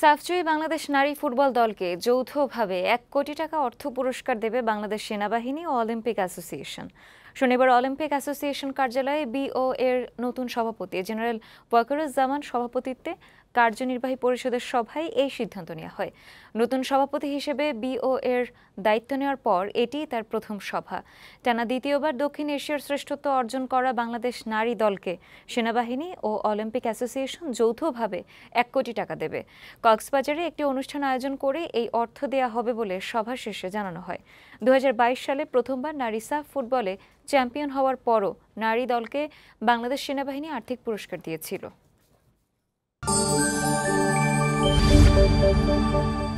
সাফজয়ী বাংলাদেশ নারী ফুটবল দলকে যৌথভাবে এক কোটি টাকা অর্থ পুরস্কার দেবে বাংলাদেশ সেনাবাহিনী ও অলিম্পিক অ্যাসোসিয়েশন শনিবার অলিম্পিক অ্যাসোসিয়েশন কার্যালয়ে বিও এর নতুন সভাপতি জেনারেল ওয়াকারুজ্জামান সভাপতিত্বে কার্যনির্বাহী পরিষদের সভায় এই সিদ্ধান্ত নেওয়া হয় নতুন সভাপতি হিসেবে বিও এর দায়িত্ব নেওয়ার পর এটি তার প্রথম সভা টানা দ্বিতীয়বার দক্ষিণ এশিয়ার শ্রেষ্ঠত্ব অর্জন করা বাংলাদেশ নারী দলকে সেনাবাহিনী ও অলিম্পিক অ্যাসোসিয়েশন যৌথভাবে এক কোটি টাকা দেবে কক্সবাজারে একটি অনুষ্ঠান আয়োজন করে এই অর্থ দেয়া হবে বলে সভা শেষে জানানো হয় দু সালে প্রথমবার নারী সাফ ফুটবলে চ্যাম্পিয়ন হওয়ার পরও নারী দলকে বাংলাদেশ সেনাবাহিনী আর্থিক পুরস্কার দিয়েছিল